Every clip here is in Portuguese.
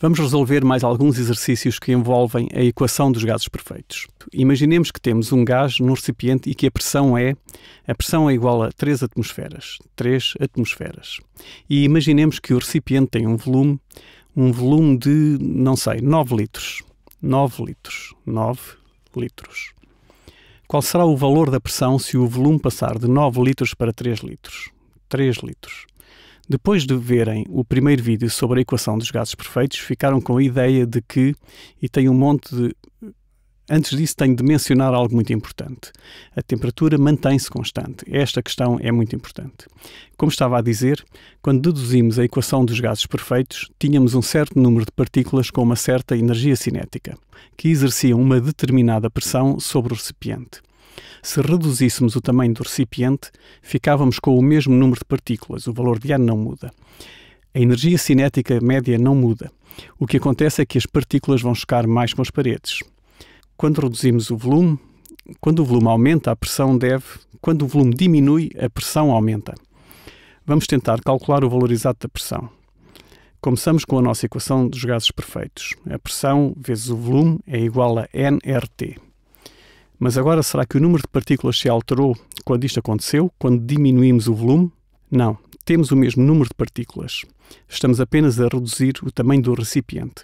Vamos resolver mais alguns exercícios que envolvem a equação dos gases perfeitos. Imaginemos que temos um gás num recipiente e que a pressão é a pressão é igual a 3 atmosferas, 3 atmosferas. E imaginemos que o recipiente tem um volume, um volume de, não sei, 9 litros, 9 litros, 9 litros. Qual será o valor da pressão se o volume passar de 9 litros para 3 litros? 3 litros. Depois de verem o primeiro vídeo sobre a equação dos gases perfeitos, ficaram com a ideia de que, e tem um monte de. Antes disso, tenho de mencionar algo muito importante. A temperatura mantém-se constante. Esta questão é muito importante. Como estava a dizer, quando deduzimos a equação dos gases perfeitos, tínhamos um certo número de partículas com uma certa energia cinética, que exerciam uma determinada pressão sobre o recipiente. Se reduzíssemos o tamanho do recipiente, ficávamos com o mesmo número de partículas, o valor de n não muda. A energia cinética média não muda. O que acontece é que as partículas vão chocar mais com as paredes. Quando reduzimos o volume, quando o volume aumenta, a pressão deve, quando o volume diminui, a pressão aumenta. Vamos tentar calcular o valor exato da pressão. Começamos com a nossa equação dos gases perfeitos. A pressão vezes o volume é igual a nRT. Mas agora, será que o número de partículas se alterou quando isto aconteceu? Quando diminuímos o volume? Não, temos o mesmo número de partículas. Estamos apenas a reduzir o tamanho do recipiente.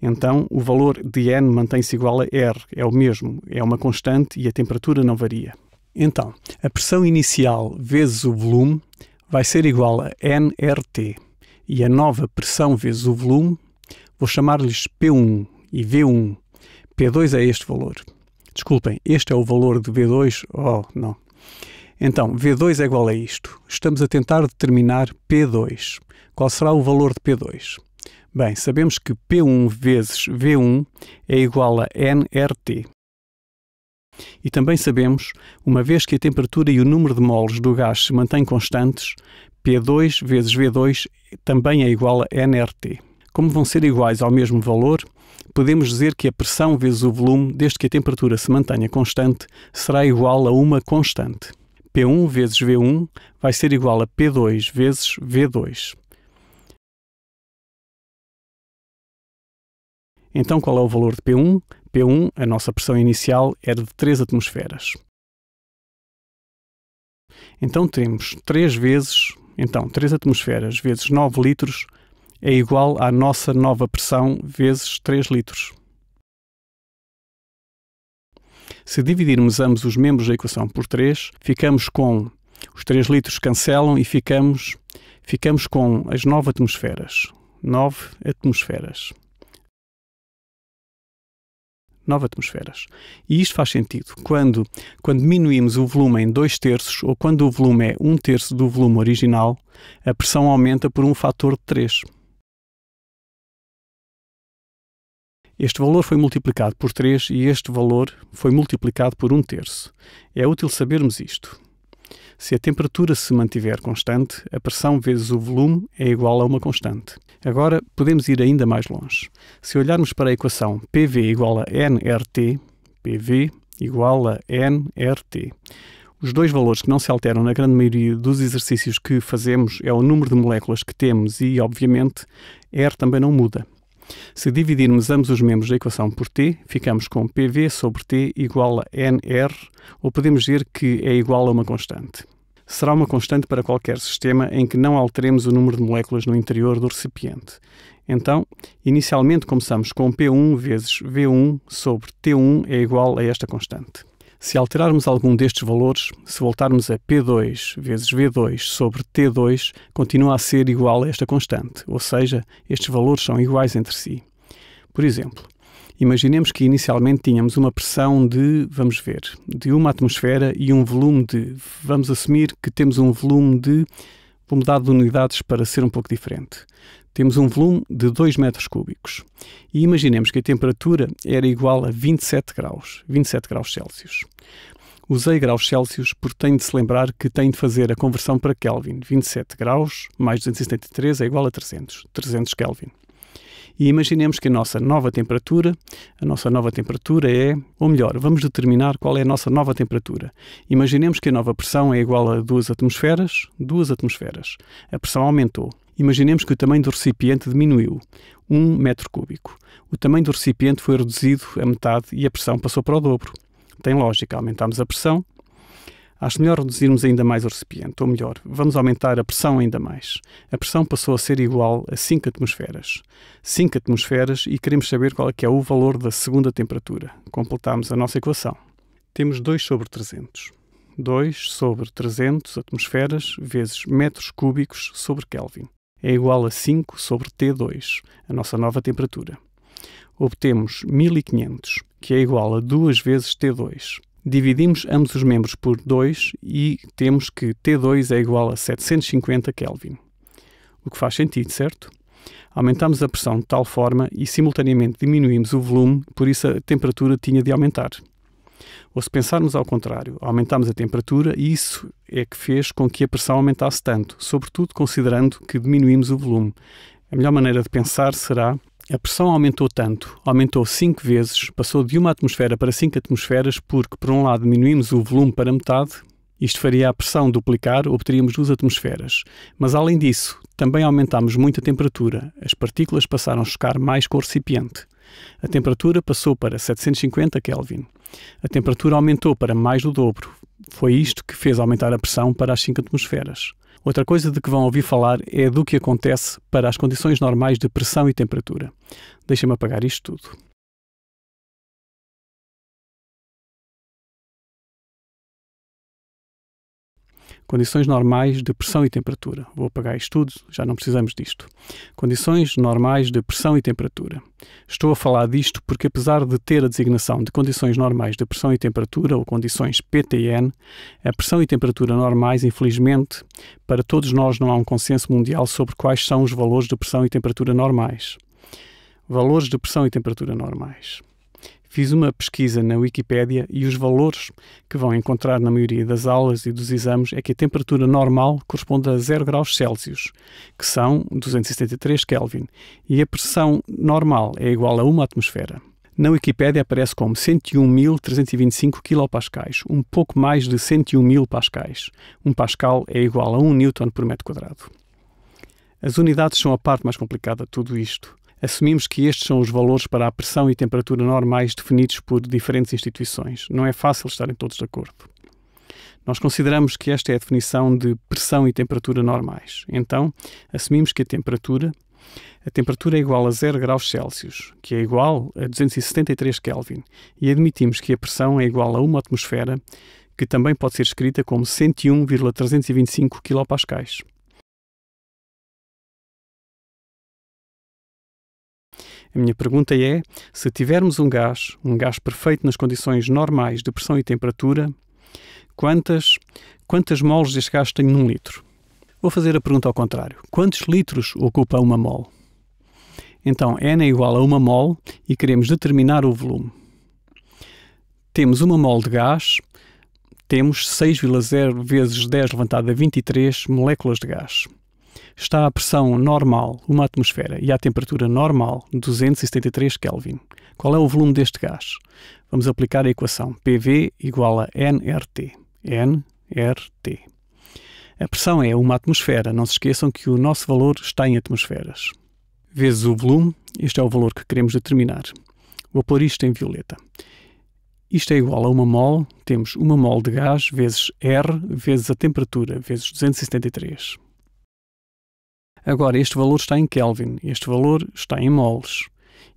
Então, o valor de N mantém-se igual a R, é o mesmo, é uma constante e a temperatura não varia. Então, a pressão inicial vezes o volume vai ser igual a nRT e a nova pressão vezes o volume, vou chamar-lhes P1 e V1. P2 é este valor desculpem, este é o valor de V2? Oh, não. Então, V2 é igual a isto. Estamos a tentar determinar P2. Qual será o valor de P2? Bem, sabemos que P1 vezes V1 é igual a nRT. E também sabemos, uma vez que a temperatura e o número de moles do gás se mantêm constantes, P2 vezes V2 também é igual a nRT. Como vão ser iguais ao mesmo valor, podemos dizer que a pressão vezes o volume, desde que a temperatura se mantenha constante, será igual a uma constante. P1 vezes V1 vai ser igual a P2 vezes V2. Então, qual é o valor de P1? P1, a nossa pressão inicial, era é de 3 atmosferas. Então, temos 3 vezes, então, 3 atmosferas vezes 9 litros é igual à nossa nova pressão vezes 3 litros. Se dividirmos ambos os membros da equação por 3, ficamos com os 3 litros cancelam e ficamos ficamos com as 9 atmosferas. 9 atmosferas. 9 atmosferas. E isto faz sentido quando, quando diminuímos o volume em 2 terços ou quando o volume é 1 um terço do volume original, a pressão aumenta por um fator de 3. Este valor foi multiplicado por 3 e este valor foi multiplicado por 1 terço. É útil sabermos isto. Se a temperatura se mantiver constante, a pressão vezes o volume é igual a uma constante. Agora, podemos ir ainda mais longe. Se olharmos para a equação PV igual a nRT, PV igual a nRT. Os dois valores que não se alteram na grande maioria dos exercícios que fazemos é o número de moléculas que temos e, obviamente, R também não muda. Se dividirmos ambos os membros da equação por t, ficamos com pv sobre t igual a nr, ou podemos dizer que é igual a uma constante. Será uma constante para qualquer sistema em que não alteremos o número de moléculas no interior do recipiente. Então, inicialmente começamos com p1 vezes v1 sobre t1 é igual a esta constante. Se alterarmos algum destes valores, se voltarmos a P2 vezes V2 sobre T2, continua a ser igual a esta constante, ou seja, estes valores são iguais entre si. Por exemplo, imaginemos que inicialmente tínhamos uma pressão de, vamos ver, de uma atmosfera e um volume de, vamos assumir que temos um volume de, vou mudar de unidades para ser um pouco diferente, temos um volume de 2 metros cúbicos. E imaginemos que a temperatura era igual a 27 graus, 27 graus Celsius. Usei graus Celsius porque tenho de se lembrar que tenho de fazer a conversão para Kelvin. 27 graus mais 273 é igual a 300, 300 Kelvin. E imaginemos que a nossa nova temperatura, a nossa nova temperatura é, ou melhor, vamos determinar qual é a nossa nova temperatura. Imaginemos que a nova pressão é igual a duas atmosferas, duas atmosferas. A pressão aumentou, Imaginemos que o tamanho do recipiente diminuiu, 1 um metro cúbico. O tamanho do recipiente foi reduzido a metade e a pressão passou para o dobro. Tem lógica, aumentamos a pressão. Acho melhor reduzirmos ainda mais o recipiente, ou melhor, vamos aumentar a pressão ainda mais. A pressão passou a ser igual a 5 atmosferas. 5 atmosferas e queremos saber qual é, que é o valor da segunda temperatura. Completamos a nossa equação. Temos 2 sobre 300. 2 sobre 300 atmosferas vezes metros cúbicos sobre Kelvin é igual a 5 sobre T2, a nossa nova temperatura. Obtemos 1500, que é igual a 2 vezes T2. Dividimos ambos os membros por 2 e temos que T2 é igual a 750 Kelvin. O que faz sentido, certo? Aumentamos a pressão de tal forma e simultaneamente diminuímos o volume, por isso a temperatura tinha de aumentar. Ou se pensarmos ao contrário, aumentámos a temperatura e isso é que fez com que a pressão aumentasse tanto, sobretudo considerando que diminuímos o volume. A melhor maneira de pensar será a pressão aumentou tanto, aumentou 5 vezes, passou de uma atmosfera para 5 atmosferas, porque, por um lado, diminuímos o volume para metade, isto faria a pressão duplicar, obteríamos duas atmosferas. Mas, além disso, também aumentámos muito a temperatura, as partículas passaram a chocar mais com o recipiente. A temperatura passou para 750 Kelvin. A temperatura aumentou para mais do dobro. Foi isto que fez aumentar a pressão para as 5 atmosferas. Outra coisa de que vão ouvir falar é do que acontece para as condições normais de pressão e temperatura. Deixa-me apagar isto tudo. Condições normais de pressão e temperatura. Vou apagar isto tudo, já não precisamos disto. Condições normais de pressão e temperatura. Estou a falar disto porque, apesar de ter a designação de condições normais de pressão e temperatura, ou condições PTN, a pressão e temperatura normais, infelizmente, para todos nós não há um consenso mundial sobre quais são os valores de pressão e temperatura normais. Valores de pressão e temperatura normais. Fiz uma pesquisa na Wikipédia e os valores que vão encontrar na maioria das aulas e dos exames é que a temperatura normal corresponde a 0 graus Celsius, que são 273 Kelvin, e a pressão normal é igual a 1 atmosfera. Na Wikipédia aparece como 101.325 kPa, um pouco mais de 101.000 pascais. Um pascal é igual a 1 newton por metro quadrado. As unidades são a parte mais complicada de tudo isto assumimos que estes são os valores para a pressão e temperatura normais definidos por diferentes instituições. Não é fácil estarem todos de acordo. Nós consideramos que esta é a definição de pressão e temperatura normais. Então, assumimos que a temperatura a temperatura é igual a 0 graus Celsius, que é igual a 273 Kelvin, e admitimos que a pressão é igual a uma atmosfera, que também pode ser escrita como 101,325 kPa. A minha pergunta é: se tivermos um gás, um gás perfeito nas condições normais de pressão e temperatura, quantas, quantas moles deste gás tem num litro? Vou fazer a pergunta ao contrário: quantos litros ocupa uma mole? Então, N é igual a uma mole e queremos determinar o volume. Temos uma mole de gás, temos 6,0 vezes 10 levantado a 23 moléculas de gás está a pressão normal, uma atmosfera, e a temperatura normal, 273 Kelvin. Qual é o volume deste gás? Vamos aplicar a equação PV igual a nRT. nRT. A pressão é uma atmosfera, não se esqueçam que o nosso valor está em atmosferas. Vezes o volume, este é o valor que queremos determinar. Vou pôr isto em violeta. Isto é igual a uma mol, temos uma mol de gás vezes R vezes a temperatura, vezes 273. Agora, este valor está em Kelvin, este valor está em moles.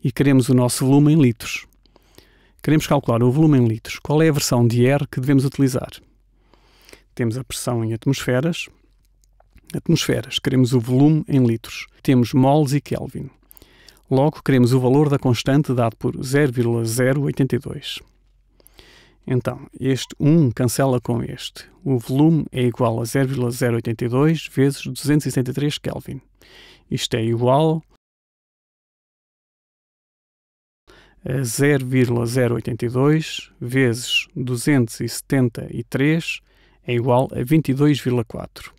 E queremos o nosso volume em litros. Queremos calcular o volume em litros. Qual é a versão de R que devemos utilizar? Temos a pressão em atmosferas. Atmosferas, queremos o volume em litros. Temos moles e Kelvin. Logo, queremos o valor da constante dado por 0,082. Então, este 1 cancela com este. O volume é igual a 0,082 vezes 273 Kelvin. Isto é igual a 0,082 vezes 273 é igual a 22,4.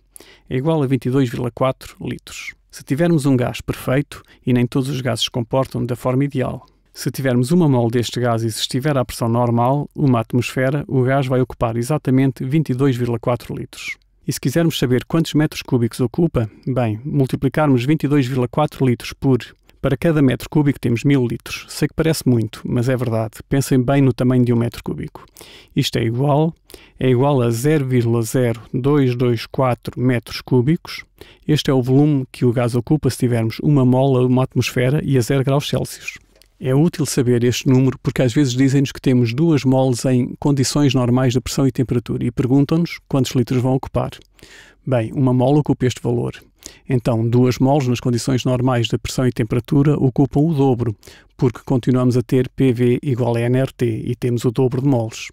É igual a 22,4 litros. Se tivermos um gás perfeito, e nem todos os gases comportam da forma ideal, se tivermos uma mol deste gás e se estiver à pressão normal, uma atmosfera, o gás vai ocupar exatamente 22,4 litros. E se quisermos saber quantos metros cúbicos ocupa, bem, multiplicarmos 22,4 litros por. Para cada metro cúbico temos 1000 litros. Sei que parece muito, mas é verdade. Pensem bem no tamanho de um metro cúbico. Isto é igual, é igual a 0,0224 metros cúbicos. Este é o volume que o gás ocupa se tivermos uma mola, uma atmosfera e a 0 graus Celsius. É útil saber este número porque às vezes dizem-nos que temos duas moles em condições normais de pressão e temperatura e perguntam-nos quantos litros vão ocupar. Bem, uma mole ocupa este valor. Então, duas moles nas condições normais de pressão e temperatura ocupam o dobro, porque continuamos a ter PV igual a nRT e temos o dobro de moles.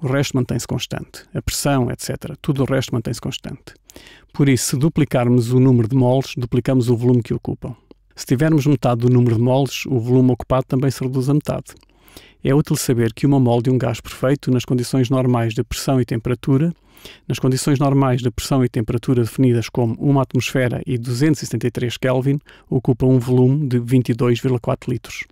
O resto mantém-se constante. A pressão, etc. Tudo o resto mantém-se constante. Por isso, se duplicarmos o número de moles, duplicamos o volume que ocupam. Se tivermos metade do número de moles, o volume ocupado também se reduz a metade. É útil saber que uma mole de um gás perfeito, nas condições normais de pressão e temperatura, nas condições normais de pressão e temperatura definidas como 1 atmosfera e 273 Kelvin, ocupa um volume de 22,4 litros.